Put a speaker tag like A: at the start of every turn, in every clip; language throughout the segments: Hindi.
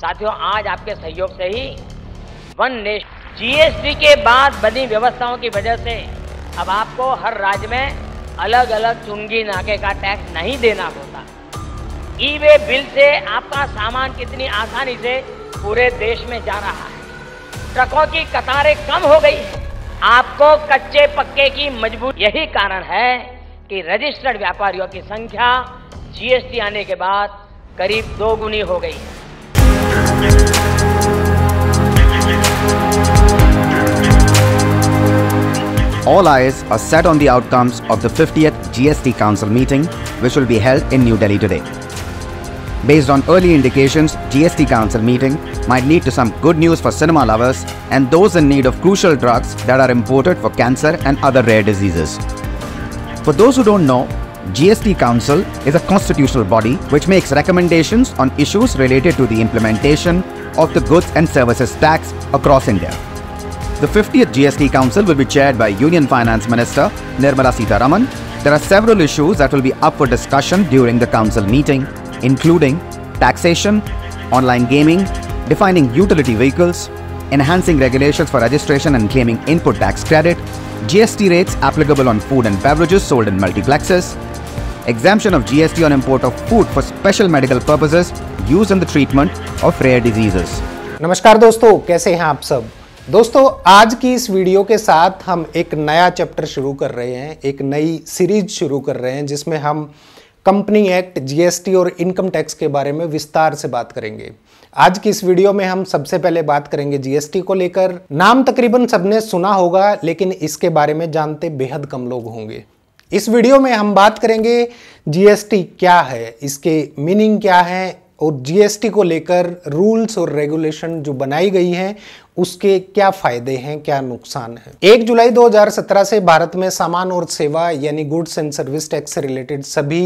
A: साथियों आज आपके सहयोग से ही वन नेशन जीएसटी के बाद बनी व्यवस्थाओं की वजह से अब आपको हर राज्य में अलग अलग चुंगी नाके का टैक्स नहीं देना होता ई वे बिल से आपका सामान कितनी आसानी से पूरे देश में जा रहा है ट्रकों की कतारें कम हो गई है आपको कच्चे पक्के की मजबूत यही कारण है कि रजिस्टर्ड व्यापारियों की संख्या जीएसटी आने के बाद करीब दो गुनी हो गई है All eyes are set on the outcomes of the 50th GST Council meeting, which will be held in New Delhi today. Based on early indications, GST Council meeting might lead to some good news for cinema lovers and those in need of crucial drugs that are imported for cancer and other rare diseases. For those who don't know, GST Council is a constitutional body which makes recommendations on issues related to the implementation of the goods and services tax across India. The 50th GST Council will be chaired by Union Finance Minister Nirmala Sitharaman. There are several issues that will be up for discussion during the council meeting, including taxation, online gaming, defining utility vehicles, enhancing regulations for registration and claiming input tax credit, GST rates applicable on food and beverages sold in multiplexes, exemption of GST on import of food for special medical purposes used in the treatment of rare diseases.
B: नमस्कार दोस्तों कैसे हैं आप सब दोस्तों आज की इस वीडियो के साथ हम एक नया चैप्टर शुरू कर रहे हैं एक नई सीरीज शुरू कर रहे हैं जिसमें हम कंपनी एक्ट जीएसटी और इनकम टैक्स के बारे में विस्तार से बात करेंगे आज की इस वीडियो में हम सबसे पहले बात करेंगे जीएसटी को लेकर नाम तकरीबन सबने सुना होगा लेकिन इसके बारे में जानते बेहद कम लोग होंगे इस वीडियो में हम बात करेंगे जीएसटी क्या है इसके मीनिंग क्या है और जीएसटी को लेकर रूल्स और रेगुलेशन जो बनाई गई हैं उसके क्या फायदे हैं क्या नुकसान है एक जुलाई 2017 से भारत में सामान और सेवा यानी गुड्स एंड सर्विस टैक्स से रिलेटेड सभी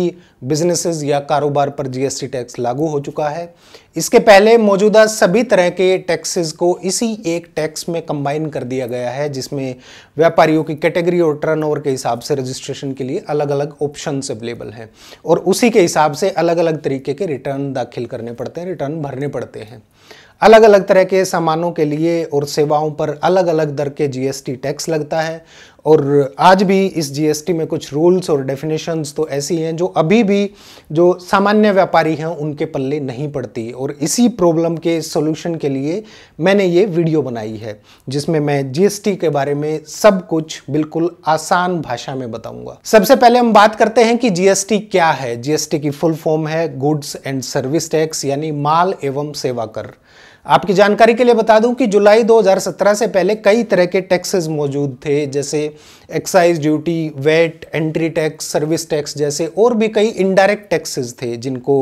B: बिजनेसेस या कारोबार पर जीएसटी टैक्स लागू हो चुका है इसके पहले मौजूदा सभी तरह के टैक्सेस को इसी एक टैक्स में कंबाइन कर दिया गया है जिसमें व्यापारियों की कैटेगरी और टर्न के हिसाब से रजिस्ट्रेशन के लिए अलग अलग ऑप्शन अवेलेबल हैं और उसी के हिसाब से अलग अलग तरीके के रिटर्न दाखिल करने पड़ते हैं रिटर्न भरने पड़ते हैं अलग अलग तरह के सामानों के लिए और सेवाओं पर अलग अलग दर के जीएसटी टैक्स लगता है और आज भी इस जीएसटी में कुछ रूल्स और डेफिनेशंस तो ऐसी हैं जो अभी भी जो सामान्य व्यापारी हैं उनके पल्ले नहीं पड़ती और इसी प्रॉब्लम के सॉल्यूशन के लिए मैंने ये वीडियो बनाई है जिसमें मैं जीएसटी के बारे में सब कुछ बिल्कुल आसान भाषा में बताऊंगा सबसे पहले हम बात करते हैं कि जीएसटी क्या है जीएसटी की फुल फॉर्म है गुड्स एंड सर्विस टैक्स यानी माल एवं सेवा कर आपकी जानकारी के लिए बता दूं कि जुलाई 2017 से पहले कई तरह के टैक्सेस मौजूद थे जैसे excise duty VAT entry tax service tax जैसे और भी कई इनडायरेक्ट टैक्सेस थे जिनको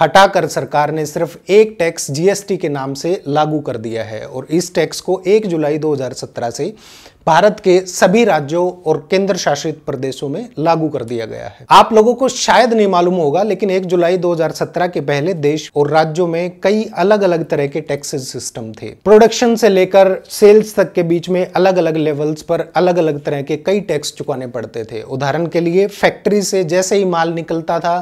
B: हटाकर सरकार ने सिर्फ एक टैक्स जीएसटी के नाम से लागू कर दिया है और इस टैक्स को 1 जुलाई 2017 से भारत के सभी राज्यों और केंद्र शासित प्रदेशों में लागू कर दिया गया है आप लोगों को शायद नहीं मालूम होगा लेकिन 1 जुलाई 2017 के पहले देश और राज्यों में कई अलग अलग तरह के टैक्सेस सिस्टम थे प्रोडक्शन से लेकर सेल्स तक के बीच में अलग अलग लेवल्स पर अलग अलग तरह के कई टैक्स चुकाने पड़ते थे उदाहरण के लिए फैक्ट्री से जैसे ही माल निकलता था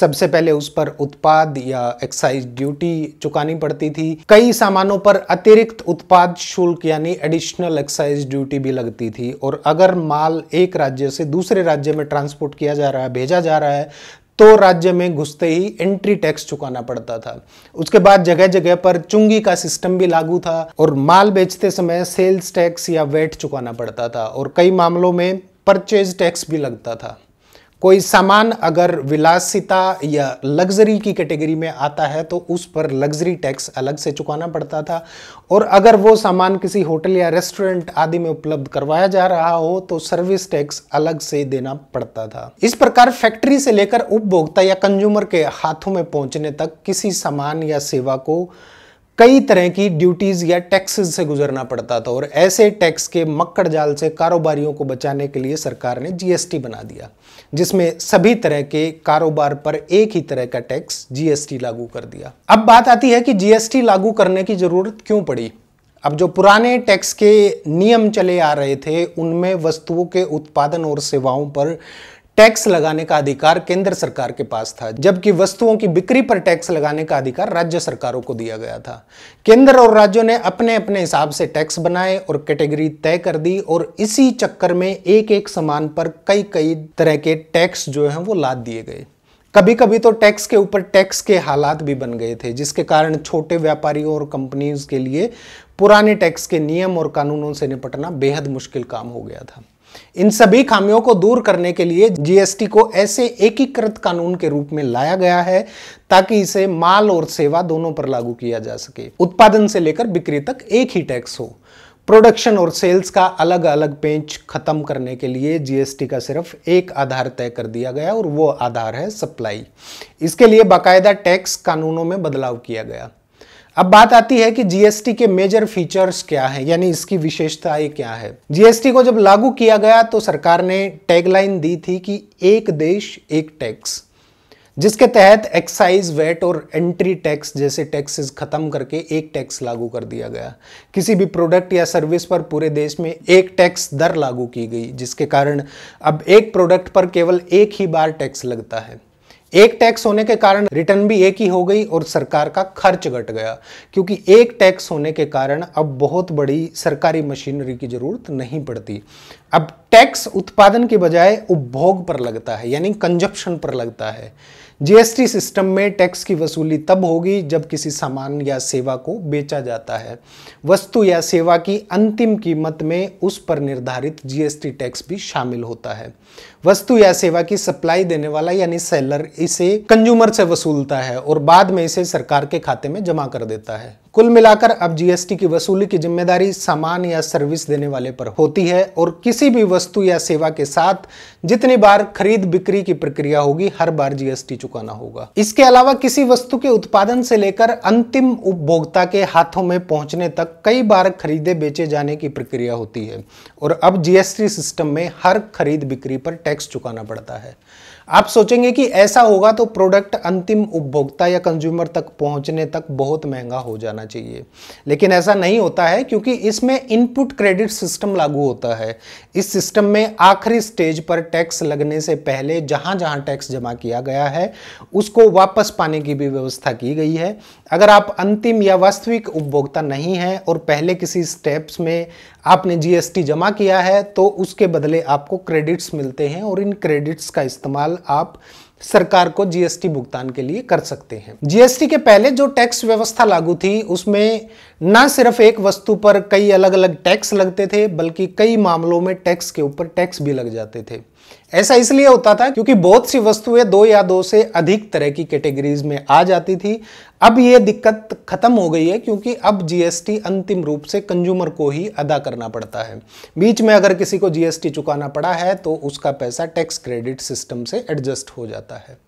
B: सबसे पहले उस पर उत्पाद या एक्साइज ड्यूटी चुकानी पड़ती थी कई सामानों पर अतिरिक्त उत्पाद शुल्क यानी एडिशनल एक्साइज ड्यूटी भी लगती थी और अगर माल एक राज्य से दूसरे राज्य में ट्रांसपोर्ट किया जा रहा है भेजा जा रहा है तो राज्य में घुसते ही एंट्री टैक्स चुकाना पड़ता था उसके बाद जगह जगह पर चुंगी का सिस्टम भी लागू था और माल बेचते समय सेल्स टैक्स या वेट चुकाना पड़ता था और कई मामलों में परचेज टैक्स भी लगता था कोई सामान अगर विलासिता या लग्जरी की कैटेगरी में आता है तो उस पर लग्जरी टैक्स अलग से चुकाना पड़ता था और अगर वो सामान किसी होटल या रेस्टोरेंट आदि में उपलब्ध करवाया जा रहा हो तो सर्विस टैक्स अलग से देना पड़ता था इस प्रकार फैक्ट्री से लेकर उपभोक्ता या कंज्यूमर के हाथों में पहुंचने तक किसी सामान या सेवा को कई तरह की ड्यूटीज़ या टैक्सेस से गुजरना पड़ता था और ऐसे टैक्स के मक्कड़ जाल से कारोबारियों को बचाने के लिए सरकार ने जीएसटी बना दिया जिसमें सभी तरह के कारोबार पर एक ही तरह का टैक्स जीएसटी लागू कर दिया अब बात आती है कि जीएसटी लागू करने की ज़रूरत क्यों पड़ी अब जो पुराने टैक्स के नियम चले आ रहे थे उनमें वस्तुओं के उत्पादन और सेवाओं पर टैक्स लगाने का अधिकार केंद्र सरकार के पास था जबकि वस्तुओं की बिक्री पर टैक्स लगाने का अधिकार राज्य सरकारों को दिया गया था केंद्र और राज्यों ने अपने अपने हिसाब से टैक्स बनाए और कैटेगरी तय कर दी और इसी चक्कर में एक एक सामान पर कई कई तरह के टैक्स जो हैं वो लाद दिए गए कभी कभी तो टैक्स के ऊपर टैक्स के हालात भी बन गए थे जिसके कारण छोटे व्यापारियों और कंपनीज के लिए पुराने टैक्स के नियम और कानूनों से निपटना बेहद मुश्किल काम हो गया था इन सभी खामियों को दूर करने के लिए जीएसटी को ऐसे एकीकृत कानून के रूप में लाया गया है ताकि इसे माल और सेवा दोनों पर लागू किया जा सके उत्पादन से लेकर बिक्री तक एक ही टैक्स हो प्रोडक्शन और सेल्स का अलग अलग पेंच खत्म करने के लिए जीएसटी का सिर्फ एक आधार तय कर दिया गया और वो आधार है सप्लाई इसके लिए बाकायदा टैक्स कानूनों में बदलाव किया गया अब बात आती है कि जीएसटी के मेजर फीचर्स क्या है यानी इसकी विशेषताएं क्या है जीएसटी को जब लागू किया गया तो सरकार ने टैगलाइन दी थी कि एक देश एक टैक्स जिसके तहत एक्साइज वेट और एंट्री टैक्स जैसे टैक्सेस खत्म करके एक टैक्स लागू कर दिया गया किसी भी प्रोडक्ट या सर्विस पर पूरे देश में एक टैक्स दर लागू की गई जिसके कारण अब एक प्रोडक्ट पर केवल एक ही बार टैक्स लगता है एक टैक्स होने के कारण रिटर्न भी एक ही हो गई और सरकार का खर्च घट गया क्योंकि एक टैक्स होने के कारण अब बहुत बड़ी सरकारी मशीनरी की ज़रूरत नहीं पड़ती अब टैक्स उत्पादन के बजाय उपभोग पर लगता है यानी कंजप्शन पर लगता है जीएसटी सिस्टम में टैक्स की वसूली तब होगी जब किसी सामान या सेवा को बेचा जाता है वस्तु या सेवा की अंतिम कीमत में उस पर निर्धारित जीएसटी टैक्स भी शामिल होता है वस्तु या सेवा की सप्लाई देने वाला यानी सेलर इसे कंज्यूमर से वसूलता है और बाद में इसे सरकार के खाते में जमा कर देता है कुल मिलाकर अब जीएसटी की वसूली की जिम्मेदारी सामान या सर्विस देने वाले पर होती है और किसी भी वस्तु या सेवा के साथ जितनी बार खरीद बिक्री की प्रक्रिया होगी हर बार जीएसटी चुकाना होगा इसके अलावा किसी वस्तु के उत्पादन से लेकर अंतिम उपभोक्ता के हाथों में पहुंचने तक कई बार खरीदे बेचे जाने की प्रक्रिया होती है और अब जीएसटी सिस्टम में हर खरीद बिक्री पर टैक्स चुकाना पड़ता है आप सोचेंगे कि ऐसा होगा तो प्रोडक्ट अंतिम उपभोक्ता या कंज्यूमर तक पहुंचने तक बहुत महंगा हो जाना चाहिए लेकिन ऐसा नहीं होता है क्योंकि इसमें इनपुट क्रेडिट सिस्टम लागू होता है इस सिस्टम में आखिरी स्टेज पर टैक्स लगने से पहले जहां जहां टैक्स जमा किया गया है उसको वापस पाने की भी व्यवस्था की गई है अगर आप अंतिम या वास्तविक उपभोक्ता नहीं है और पहले किसी स्टेप्स में आपने जीएसटी जमा किया है तो उसके बदले आपको क्रेडिट्स मिलते हैं और इन क्रेडिट्स का इस्तेमाल आप सरकार को जीएसटी भुगतान के लिए कर सकते हैं जीएसटी के पहले जो टैक्स व्यवस्था लागू थी उसमें ना सिर्फ एक वस्तु पर कई अलग अलग टैक्स लगते थे बल्कि कई मामलों में टैक्स के ऊपर टैक्स भी लग जाते थे ऐसा इसलिए होता था क्योंकि बहुत सी वस्तुएं दो या दो से अधिक तरह की कैटेगरीज में आ जाती थी अब ये दिक्कत खत्म हो गई है क्योंकि अब जीएसटी अंतिम रूप से कंज्यूमर को ही अदा करना पड़ता है बीच में अगर किसी को जीएसटी चुकाना पड़ा है तो उसका पैसा टैक्स क्रेडिट सिस्टम से एडजस्ट हो जाता है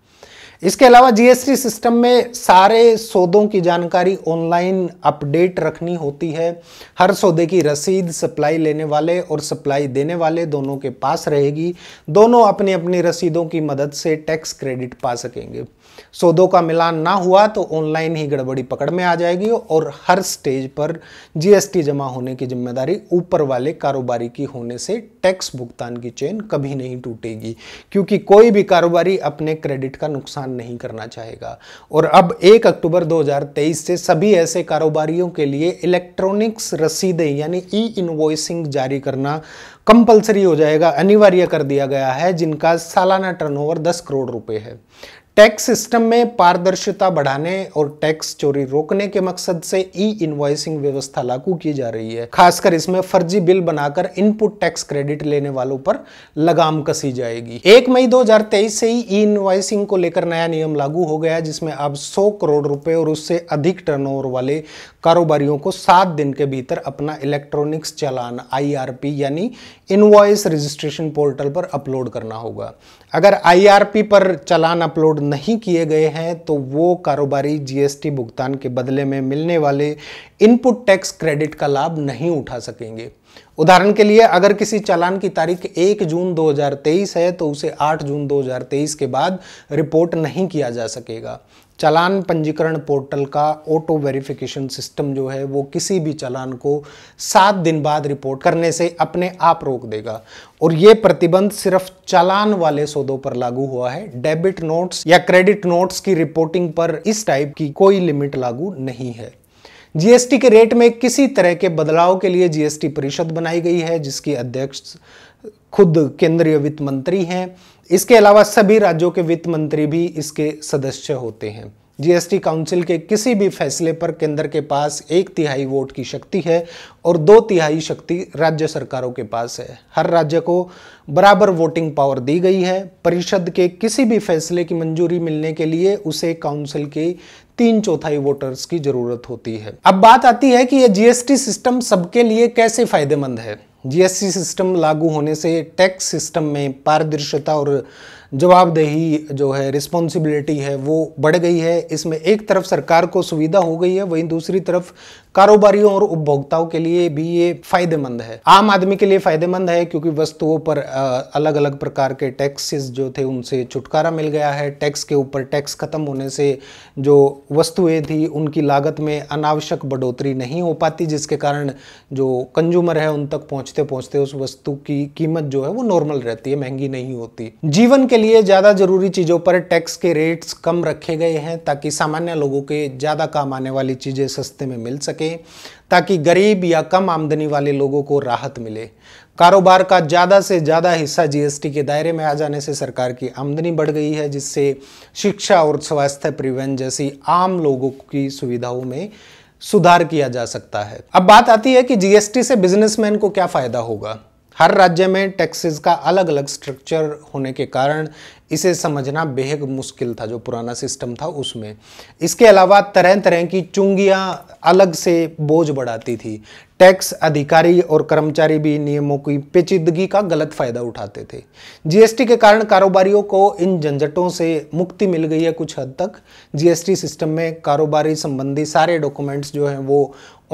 B: इसके अलावा जीएसटी सिस्टम में सारे सौदों की जानकारी ऑनलाइन अपडेट रखनी होती है हर सौदे की रसीद सप्लाई लेने वाले और सप्लाई देने वाले दोनों के पास रहेगी दोनों अपनी अपनी रसीदों की मदद से टैक्स क्रेडिट पा सकेंगे सौदों का मिलान ना हुआ तो ऑनलाइन ही गड़बड़ी पकड़ में आ जाएगी और हर स्टेज पर जीएसटी जमा होने की जिम्मेदारी ऊपर वाले कारोबारी की होने से टैक्स भुगतान की चेन कभी नहीं टूटेगी क्योंकि कोई भी कारोबारी अपने क्रेडिट का नुकसान भुगतान नहीं करना चाहेगा और अब 1 अक्टूबर 2023 से सभी ऐसे कारोबारियों के लिए इलेक्ट्रॉनिक्स रसीदें यानी ई इनवॉइसिंग जारी करना कंपलसरी हो जाएगा अनिवार्य कर दिया गया है जिनका सालाना टर्नओवर 10 करोड़ रुपए है टैक्स सिस्टम में पारदर्शिता बढ़ाने और टैक्स चोरी रोकने के मकसद से ई इन्वॉइसिंग व्यवस्था लागू की जा रही है खासकर इसमें फर्जी बिल बनाकर इनपुट टैक्स क्रेडिट लेने वालों पर लगाम कसी जाएगी एक मई 2023 से ही ई इनवाइसिंग को लेकर नया नियम लागू हो गया जिसमें अब 100 करोड़ रुपए और उससे अधिक टर्न वाले कारोबारियों को सात दिन के भीतर अपना इलेक्ट्रॉनिक्स चलान आई यानी इनवाइस रजिस्ट्रेशन पोर्टल पर अपलोड करना होगा अगर आई पर चलान अपलोड अपलोड नहीं किए गए हैं तो वो कारोबारी जीएसटी भुगतान के बदले में मिलने वाले इनपुट टैक्स क्रेडिट का लाभ नहीं उठा सकेंगे उदाहरण के लिए अगर किसी चालान की तारीख 1 जून 2023 है तो उसे 8 जून 2023 के बाद रिपोर्ट नहीं किया जा सकेगा चालान पंजीकरण पोर्टल का ऑटो वेरिफिकेशन सिस्टम जो है वो किसी भी चालान को सात दिन बाद रिपोर्ट करने से अपने आप रोक देगा और ये प्रतिबंध सिर्फ चालान वाले सौदों पर लागू हुआ है डेबिट नोट्स या क्रेडिट नोट्स की रिपोर्टिंग पर इस टाइप की कोई लिमिट लागू नहीं है जीएसटी के रेट में किसी तरह के बदलाव के लिए जीएसटी परिषद बनाई गई है जिसकी अध्यक्ष खुद केंद्रीय वित्त मंत्री हैं इसके अलावा सभी राज्यों के वित्त मंत्री भी इसके सदस्य होते हैं जीएसटी काउंसिल के किसी भी फैसले पर केंद्र के पास एक तिहाई वोट की शक्ति है और दो तिहाई शक्ति राज्य सरकारों के पास है हर राज्य को बराबर वोटिंग पावर दी गई है परिषद के किसी भी फैसले की मंजूरी मिलने के लिए उसे काउंसिल की तीन चौथाई वोटर्स की जरूरत होती है अब बात आती है कि यह जीएसटी सिस्टम सबके लिए कैसे फायदेमंद है जीएसटी सिस्टम लागू होने से टैक्स सिस्टम में पारदर्शिता और जवाबदेही जो है रिस्पॉन्सिबिलिटी है वो बढ़ गई है इसमें एक तरफ सरकार को सुविधा हो गई है वहीं दूसरी तरफ कारोबारियों और उपभोक्ताओं के लिए भी ये फायदेमंद है आम आदमी के लिए फायदेमंद है क्योंकि वस्तुओं पर अलग अलग प्रकार के टैक्सेस जो थे उनसे छुटकारा मिल गया है टैक्स के ऊपर टैक्स खत्म होने से जो वस्तुएं थी उनकी लागत में अनावश्यक बढ़ोतरी नहीं हो पाती जिसके कारण जो कंज्यूमर है उन तक पहुंचते पहुंचते उस वस्तु की कीमत जो है वो नॉर्मल रहती है महंगी नहीं होती जीवन के लिए ज़्यादा ज़रूरी चीज़ों पर टैक्स के रेट्स कम रखे गए हैं ताकि सामान्य लोगों के ज़्यादा काम आने वाली चीज़ें सस्ते में मिल सके ताकि गरीब या कम आमदनी वाले लोगों को राहत मिले कारोबार का ज़्यादा से ज़्यादा हिस्सा जीएसटी के दायरे में आ जाने से सरकार की आमदनी बढ़ गई है जिससे शिक्षा और स्वास्थ्य परिवहन जैसी आम लोगों की सुविधाओं में सुधार किया जा सकता है अब बात आती है कि जीएसटी से बिजनेसमैन को क्या फ़ायदा होगा हर राज्य में टैक्सेस का अलग अलग स्ट्रक्चर होने के कारण इसे समझना बेहद मुश्किल था जो पुराना सिस्टम था उसमें इसके अलावा तरह तरह की चुंगियाँ अलग से बोझ बढ़ाती थी टैक्स अधिकारी और कर्मचारी भी नियमों की पेचीदगी का गलत फ़ायदा उठाते थे जीएसटी के कारण कारोबारियों को इन झंझटों से मुक्ति मिल गई है कुछ हद तक जीएसटी सिस्टम में कारोबारी संबंधी सारे डॉक्यूमेंट्स जो हैं वो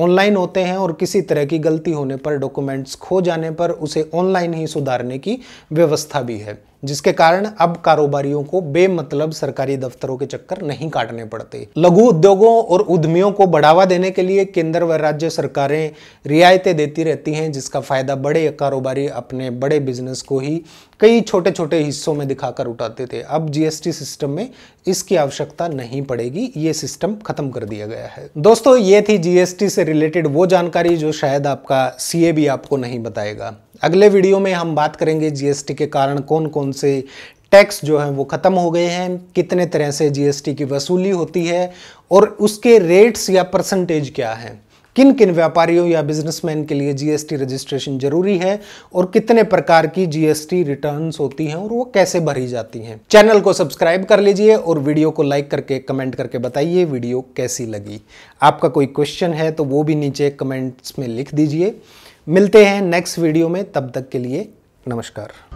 B: ऑनलाइन होते हैं और किसी तरह की गलती होने पर डॉक्यूमेंट्स खो जाने पर उसे ऑनलाइन ही सुधारने की व्यवस्था भी है जिसके कारण अब कारोबारियों को बेमतलब सरकारी दफ्तरों के चक्कर नहीं काटने पड़ते लघु उद्योगों और उद्यमियों को बढ़ावा देने के लिए केंद्र व राज्य सरकारें रियायतें देती रहती हैं जिसका फायदा बड़े कारोबारी अपने बड़े बिजनेस को ही कई छोटे छोटे हिस्सों में दिखाकर उठाते थे अब जीएसटी सिस्टम में इसकी आवश्यकता नहीं पड़ेगी ये सिस्टम खत्म कर दिया गया है दोस्तों ये थी जीएसटी से रिलेटेड वो जानकारी जो शायद आपका सीए भी आपको नहीं बताएगा अगले वीडियो में हम बात करेंगे जीएसटी के कारण कौन कौन से टैक्स जो हैं वो ख़त्म हो गए हैं कितने तरह से जीएसटी की वसूली होती है और उसके रेट्स या परसेंटेज क्या हैं किन किन व्यापारियों या बिजनेसमैन के लिए जीएसटी रजिस्ट्रेशन जरूरी है और कितने प्रकार की जीएसटी रिटर्न्स होती हैं और वो कैसे भरी जाती हैं चैनल को सब्सक्राइब कर लीजिए और वीडियो को लाइक करके कमेंट करके बताइए वीडियो कैसी लगी आपका कोई क्वेश्चन है तो वो भी नीचे कमेंट्स में लिख दीजिए मिलते हैं नेक्स्ट वीडियो में तब तक के लिए नमस्कार